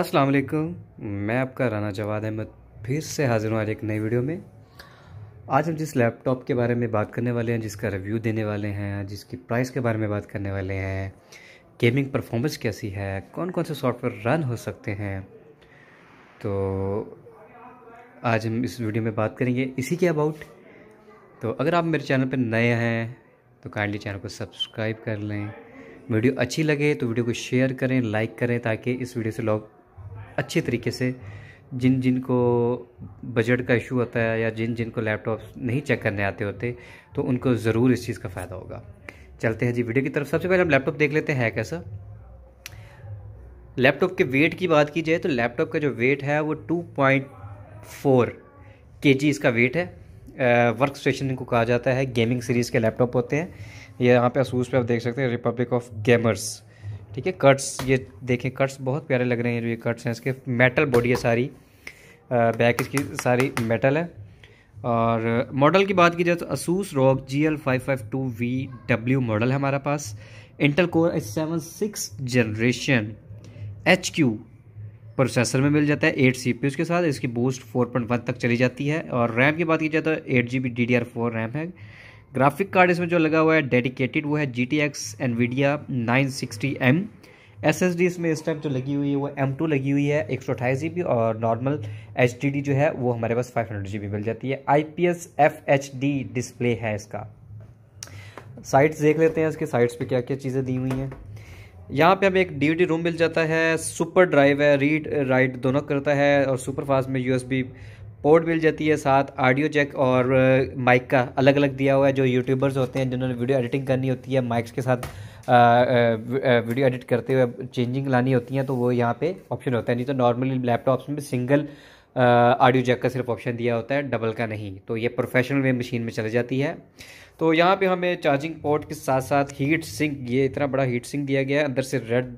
अस्सलाम वालेकुम मैं आपका राना जवाद अहमद फिर से हाजिर हूँ आज एक नई वीडियो में आज हम जिस लैपटॉप के बारे में बात करने वाले हैं जिसका रिव्यू देने वाले हैं जिसकी प्राइस के बारे में बात करने वाले हैं गेमिंग परफॉर्मेंस कैसी है कौन कौन से सॉफ्टवेयर रन हो सकते हैं तो आज हम इस वीडियो में बात करेंगे इसी के अबाउट तो अगर आप मेरे चैनल पर नए हैं तो काइंडली चैनल को सब्सक्राइब कर लें वीडियो अच्छी लगे तो वीडियो को शेयर करें लाइक करें ताकि इस वीडियो से लोग अच्छे तरीके से जिन जिन को बजट का इशू होता है या जिन जिन को लैपटॉप नहीं चेक करने आते होते तो उनको ज़रूर इस चीज़ का फ़ायदा होगा चलते हैं जी वीडियो की तरफ सबसे पहले हम लैपटॉप देख लेते हैं कैसा लैपटॉप के वेट की बात की जाए तो लैपटॉप का जो वेट है वो 2.4 जी इसका वेट है वर्क स्टेशन इनको कहा जाता है गेमिंग सीरीज़ के लैपटॉप होते हैं ये यहाँ पे असूस पे आप देख सकते हैं रिपब्लिक ऑफ गेमर्स ठीक है कट्स ये देखें कट्स बहुत प्यारे लग रहे हैं जो ये कट्स हैं इसके मेटल बॉडी है सारी बैक इसकी सारी मेटल है और मॉडल की बात की जाए तो Asus ROG G L five five two V W model है हमारे पास Intel core seven six generation H Q processor में मिल जाता है एट सी पी उसके साथ इसकी बूस्ट फोर पॉइंट वन तक चली जाती है और रैम की बात की जाए तो eight G B D D R four RAM है ग्राफिक कार्ड इसमें जो लगा हुआ है डेडिकेटेड वो है G T X Nvidia nine sixty M S S D इसमें इस टाइम जो लगी हुई है वो एम टू लगी हुई है एक सौ अठाईस जी बी और नॉर्मल एच डी डी जो है वो हमारे पास फाइव हंड्रेड जी बी मिल जाती है I P S F H D display है इसका साइट्स देख लेते हैं इसके साइट्स पे क्या क्या चीज़ें दी हुई हैं यहाँ पे हमें एक डी रूम मिल जाता है सुपर ड्राइव है रीड राइट दोनों करता है और सुपर फास्ट में यू पोर्ट मिल जाती है साथ ऑडियो जैक और माइक uh, का अलग अलग दिया हुआ है जो यूट्यूबर्स होते हैं जिन्होंने वीडियो एडिटिंग करनी होती है माइक्स के साथ वीडियो uh, एडिट uh, करते हुए चेंजिंग लानी होती है तो वो यहाँ पे ऑप्शन होता है नहीं तो नॉर्मली लैपटॉप्स में सिंगल ऑडियो जैक का सिर्फ ऑप्शन दिया होता है डबल का नहीं तो ये प्रोफेशनल वे मशीन में चले जाती है तो यहाँ पे हमें चार्जिंग पोर्ट के साथ साथ हीट सिंक ये इतना बड़ा हीट सिंक दिया गया है अंदर से रेड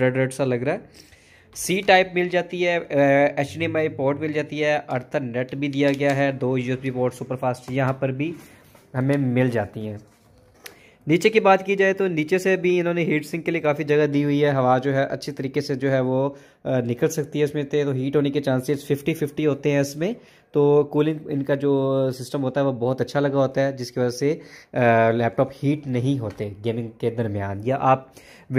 रेड रेड सा लग रहा है सी टाइप मिल जाती है H D M I port मिल जाती है अर्थर नेट भी दिया गया है दो यू पोर्ट सुपरफास्ट यहाँ पर भी हमें मिल जाती हैं नीचे की बात की जाए तो नीचे से भी इन्होंने हीट सिंक के लिए काफ़ी जगह दी हुई है हवा जो है अच्छी तरीके से जो है वो निकल सकती है इसमें तो हीट होने के चांसेस फिफ्टी फिफ्टी होते हैं इसमें तो कूलिंग इनका जो सिस्टम होता है वो बहुत अच्छा लगा होता है जिसकी वजह से लैपटॉप हीट नहीं होते गेमिंग के दरमियान या आप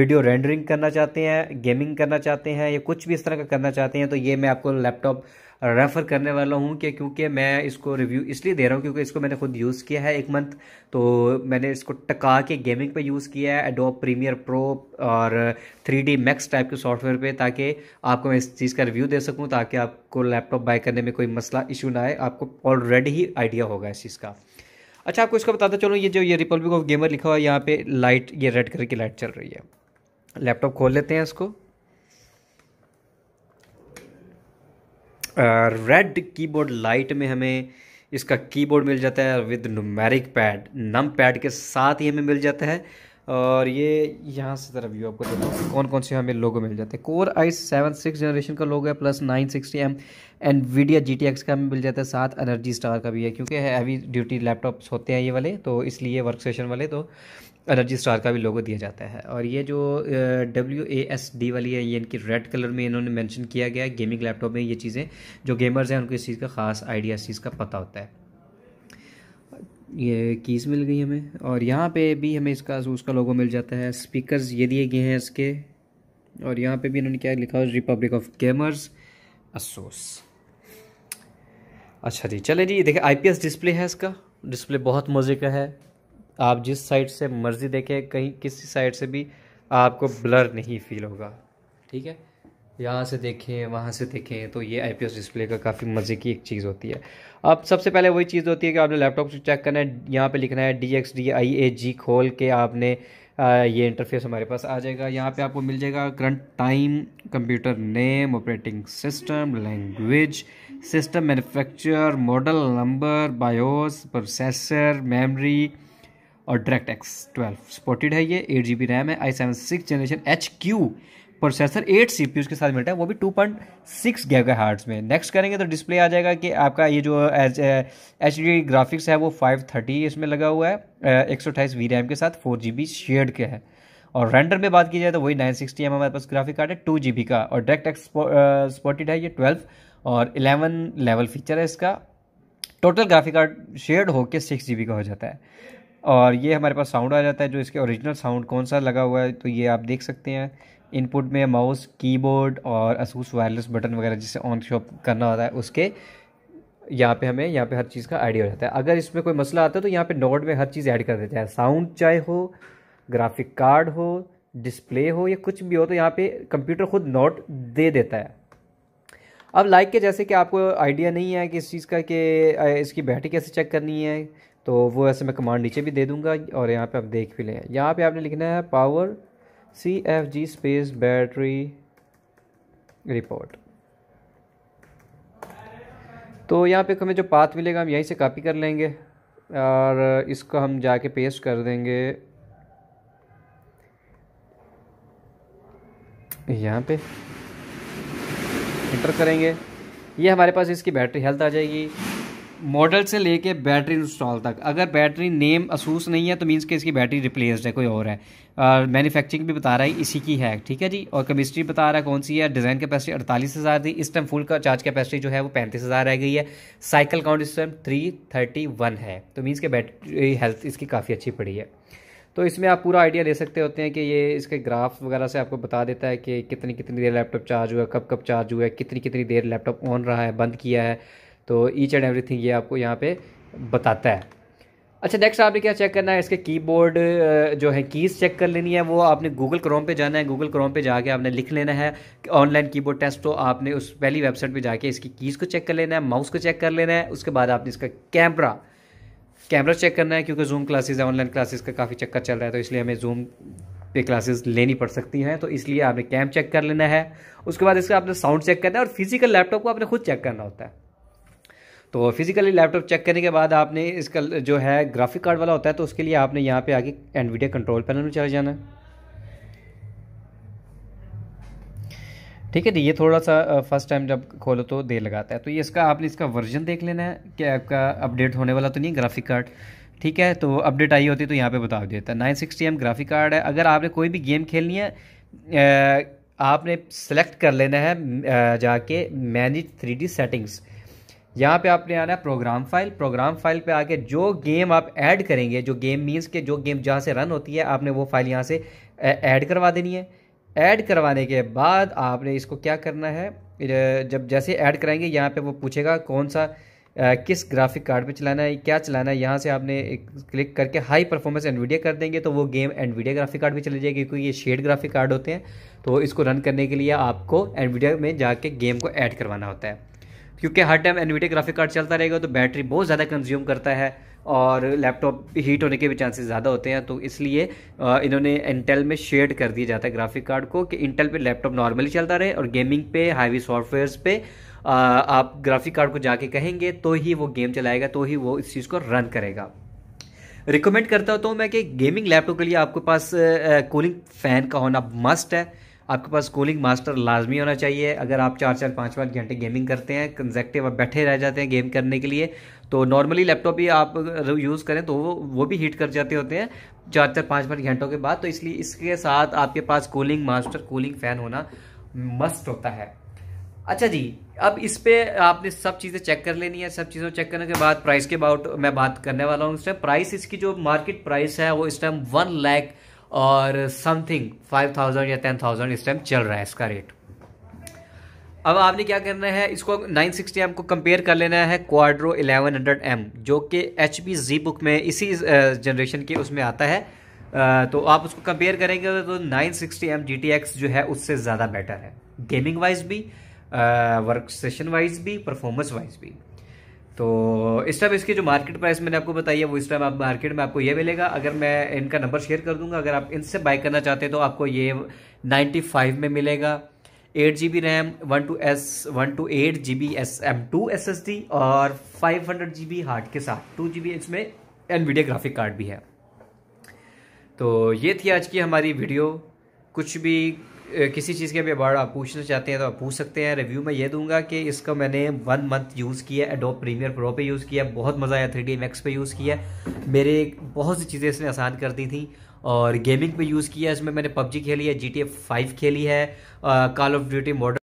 वीडियो रेंडरिंग करना चाहते हैं गेमिंग करना चाहते हैं या कुछ भी इस तरह का करना चाहते हैं तो ये मैं आपको लैपटॉप रेफ़र करने वाला हूँ कि क्योंकि मैं इसको रिव्यू इसलिए दे रहा हूँ क्योंकि इसको मैंने खुद यूज़ किया है एक मंथ तो मैंने इसको टका के गेमिंग पे यूज़ किया है एडोप प्रीमियर प्रो और थ्री डी मैक्स टाइप के सॉफ्टवेयर पे ताकि आपको मैं इस चीज़ का रिव्यू दे सकूँ ताकि आपको लैपटॉप बाय करने में कोई मसला इशू चुना है आपको ऑलरेडी ही आइडिया होगा इस चीज़ का अच्छा आपको इसका बताता चलो ये जो ये रिपब्लिक ऑफ गेमर लिखा हुआ है यहाँ पे लाइट ये रेड कलर की लाइट चल रही है लैपटॉप खोल लेते हैं इसको रेड कीबोर्ड लाइट में हमें इसका कीबोर्ड मिल जाता है with numeric pad num pad के साथ ही हमें मिल जाता है और ये यहाँ से तरफ व्यू आपको देखो कौन कौन से हमें लोगो मिल जाते हैं core I seven six generation का लोगो है plus nine sixty M and Nvidia G T X का हमें मिल जाता है साथ एनर्जी स्टार का भी है क्योंकि हैवी ड्यूटी लैपटॉप्स होते हैं ये वाले तो इसलिए वर्क सेशन वाले तो एनर्जी स्टार का भी लोगो दिया जाता है और ये जो डब्ल्यू ए एस डी वाली है ये इनकी रेड कलर में इन्होंने मेंशन किया गया है गेमिंग लैपटॉप में ये चीज़ें जो गेमर्स हैं उनको इस चीज़ का खास आइडिया इस चीज़ का पता होता है ये कीज़ मिल गई हमें और यहाँ पे भी हमें इसका का लोगो मिल जाता है स्पीकर्स ये दिए गए हैं इसके और यहाँ पे भी इन्होंने क्या लिखा है रिपब्लिक ऑफ गेमर्स असोस अच्छा जी चले जी देखिए आईपीएस डिस्प्ले है इसका डिस्प्ले बहुत मज़े का है आप जिस साइड से मर्ज़ी देखें कहीं किसी साइड से भी आपको ब्लर नहीं फील होगा ठीक है यहाँ से देखें वहाँ से देखें तो ये एस डिस्प्ले का काफ़ी मज़े की एक चीज़ होती है अब सबसे पहले वही चीज़ होती है कि आपने लैपटॉप से चेक करना है यहाँ पे लिखना है D X D I A G खोल के आपने ये इंटरफेस हमारे पास आ जाएगा यहाँ पे आपको मिल जाएगा current time computer name operating system language system manufacture model number BIOS processor memory और डायरेक्ट एक्स ट्वेल्व सपोर्टेड है ये एट जी बी रैम है I seven six generation H Q processor eight C P उसके साथ मिलता है वो भी टू पॉइंट सिक्स हार्ट्स में नेक्स्ट करेंगे तो डिस्प्ले आ जाएगा कि आपका ये जो एच डी ग्राफिक्स है वो फाइव थर्टी इसमें लगा हुआ है uh, एक सौ अट्ठाईस वी रैम के साथ फोर जी बी शेड के है और रेंडर में बात की जाए तो वही नाइन सिक्सटी एम हमारे पास ग्राफिक कार्ड है टू जी बी का और डायरेक्ट एक्सपोर्टेड uh, है ये ट्वेल्व और इलेवन लेवल फीचर है इसका टोटल ग्राफिक कार्ड शेड होकर सिक्स जी बी का हो जाता है और ये हमारे पास साउंड आ जाता है जो इसके ओरिजिनल साउंड कौन सा लगा हुआ है तो ये आप देख सकते हैं इनपुट में माउस कीबोर्ड और असूस वायरलेस बटन वगैरह जिसे ऑन शॉप करना होता है उसके यहाँ पे हमें यहाँ पे हर चीज़ का आइडिया हो जाता है अगर इसमें कोई मसला आता है तो यहाँ पे नोट में हर चीज़ ऐड कर देता है साउंड चाहे हो ग्राफिक कार्ड हो डिस्प्ले हो या कुछ भी हो तो यहाँ पे कंप्यूटर खुद नोट दे देता है अब लाइक के जैसे कि आपको आइडिया नहीं है कि इस चीज़ का कि इसकी बैटरी कैसे चेक करनी है तो वो ऐसे मैं कमांड नीचे भी दे दूंगा और यहाँ पे आप देख भी लें यहाँ पे आपने लिखना है power C F G space battery report तो यहाँ पे हमें जो पाथ मिलेगा हम यहीं से कॉपी कर लेंगे और इसको हम जाके पेस्ट कर देंगे यहाँ पे इंटर करेंगे ये हमारे पास इसकी बैटरी हेल्थ आ जाएगी मॉडल से लेके बैटरी इंस्टॉल तक अगर बैटरी नेम असूस नहीं है तो मीन्स कि इसकी बैटरी रिप्लेस्ड है कोई और है मैन्युफैक्चरिंग भी बता रहा है इसी की है ठीक है जी और केमिस्ट्री बता रहा है कौन सी है डिज़ाइन कैपेसिटी अड़तालीस हज़ार थी इस टाइम फुल का चार्ज कैपेसिटी जो है वो पैंतीस हज़ार रह गई है साइकिल काउंट इस टाइम थ्री थर्टी वन है तो मीन्स के बैटरी हेल्थ इसकी काफ़ी अच्छी पड़ी है तो इसमें आप पूरा आइडिया ले सकते होते हैं कि ये इसके ग्राफ वगैरह से आपको बता देता है कि कितनी कितनी देर लैपटॉप चार्ज हुआ कब कब चार्ज हुआ है कितनी कितनी देर लैपटॉप ऑन रहा है बंद किया है तो ईच एंड एवरीथिंग ये आपको यहाँ पे बताता है अच्छा नेक्स्ट आपने क्या चेक करना है इसके कीबोर्ड जो है कीज़ चेक कर लेनी है वो आपने गूगल क्रोम पे जाना है गूगल क्रोम पे जाके आपने लिख लेना है कि ऑनलाइन कीबोर्ड टेस्ट तो आपने उस पहली वेबसाइट पे जाके इसकी कीज़ को चेक कर लेना है माउस को चेक कर लेना है उसके बाद आपने इसका कैमरा कैमरा चेक करना है क्योंकि जूम क्लासेज है ऑनलाइन क्लासेज का काफ़ी चक्कर चल रहा है तो इसलिए हमें जूम पे क्लासेस लेनी पड़ सकती हैं तो इसलिए आपने कैम चेक कर लेना है उसके बाद इसका आपने साउंड चेक करना है और फिजिकल लैपटॉप को आपने खुद चेक करना होता है तो फिज़िकली लैपटॉप चेक करने के बाद आपने इसका जो है ग्राफिक कार्ड वाला होता है तो उसके लिए आपने यहाँ पे आगे एनवीडिया कंट्रोल पैनल में चले जाना है ठीक है ये थोड़ा सा फर्स्ट टाइम जब खोलो तो देर लगाता है तो ये इसका आपने इसका वर्जन देख लेना है कि आपका अपडेट होने वाला तो नहीं ग्राफिक कार्ड ठीक है तो अपडेट आई होती तो यहाँ पे बता देता है nine sixty M graphic card है अगर आपने कोई भी गेम खेलनी है आपने सेलेक्ट कर लेना है जाके मैनेज थ्री डी सेटिंग्स यहाँ पे आपने आना है प्रोग्राम फाइल प्रोग्राम फाइल पे आके जो गेम आप ऐड करेंगे जो गेम मीन्स के जो गेम जहाँ से रन होती है आपने वो फाइल यहाँ से ऐड करवा देनी है ऐड करवाने के बाद आपने इसको क्या करना है जब जैसे ऐड कराएंगे यहाँ पे वो पूछेगा कौन सा किस ग्राफिक कार्ड पे चलाना है क्या चलाना है यहाँ से आपने क्लिक करके हाई परफॉर्मेंस एनवीडिया कर देंगे तो वो गेम एनवीडिया ग्राफिक कार्ड पर चले जाएगी क्योंकि ये शेड ग्राफिक कार्ड होते हैं तो इसको रन करने के लिए आपको एनवीडिया में जाके गेम को ऐड करवाना होता है क्योंकि हर टाइम एनविटी ग्राफिक कार्ड चलता रहेगा तो बैटरी बहुत ज़्यादा कंज्यूम करता है और लैपटॉप हीट होने के भी चांसेस ज़्यादा होते हैं तो इसलिए इन्होंने इंटेल में शेड कर दिया जाता है ग्राफिक कार्ड को कि इंटेल पे लैपटॉप नॉर्मली चलता रहे और गेमिंग पे हाईवी सॉफ्टवेयर पे आप ग्राफिक कार्ड को जाके कहेंगे तो ही वो गेम चलाएगा तो ही वो इस चीज़ को रन करेगा रिकमेंड करता हूँ तो मैं कि गेमिंग लैपटॉप के लिए आपके पास कूलिंग फ़ैन का होना मस्ट है आपके पास कूलिंग मास्टर लाजमी होना चाहिए अगर आप चार चार पाँच पाँच घंटे गेमिंग करते हैं कंजेक्टिव आप बैठे रह जाते हैं गेम करने के लिए तो नॉर्मली लैपटॉप भी आप यूज़ करें तो वो वो भी हीट कर जाते होते हैं चार चार पाँच पाँच घंटों के बाद तो इसलिए इसके साथ आपके पास कूलिंग मास्टर कूलिंग फ़ैन होना मस्ट होता है अच्छा जी अब इस पर आपने सब चीज़ें चेक कर लेनी है सब चीज़ों चेक करने के बाद प्राइस के अबाउट मैं बात करने वाला हूँ इस टाइम प्राइस इसकी जो मार्केट प्राइस है वो इस टाइम वन लैख और समथिंग फाइव थाउजेंड या टेन थाउजेंड इस टाइम चल रहा है इसका रेट अब आपने क्या करना है इसको नाइन सिक्सटी एम को कंपेयर कर लेना है क्वाड्रो हंड्रेड एम जो कि एच पी जी बुक में इसी जनरेशन uh, के उसमें आता है uh, तो आप उसको कंपेयर करेंगे तो nine sixty M G T X जो है उससे ज़्यादा बेटर है गेमिंग वाइज भी वर्क सेशन वाइज भी परफॉर्मेंस वाइज भी तो इस टाइम इसकी जो मार्केट प्राइस मैंने आपको बताई है वो इस टाइम आप मार्केट में आपको ये मिलेगा अगर मैं इनका नंबर शेयर कर दूंगा अगर आप इनसे बाई करना चाहते हैं तो आपको ये 95 में मिलेगा eight G B RAM one two S one two eight G B S M two S S D और five hundred G B hard के साथ टू जी बी इसमें वीडियो ग्राफिक कार्ड भी है तो ये थी आज की हमारी वीडियो कुछ भी किसी चीज़ के भी अबाउट आप पूछना चाहते हैं तो आप पूछ सकते हैं रिव्यू में ये दूंगा कि इसका मैंने वन मंथ यूज़ किया एडोप प्रीमियर प्रो पे यूज़ किया बहुत मज़ा आया थ्री डी मैक्स पे यूज़ किया मेरे बहुत सी चीज़ें इसने आसान कर दी थी और गेमिंग पे यूज़ किया इसमें मैंने पबजी खेली है जी टी फाइव खेली है कॉल ऑफ ड्यूटी मॉडल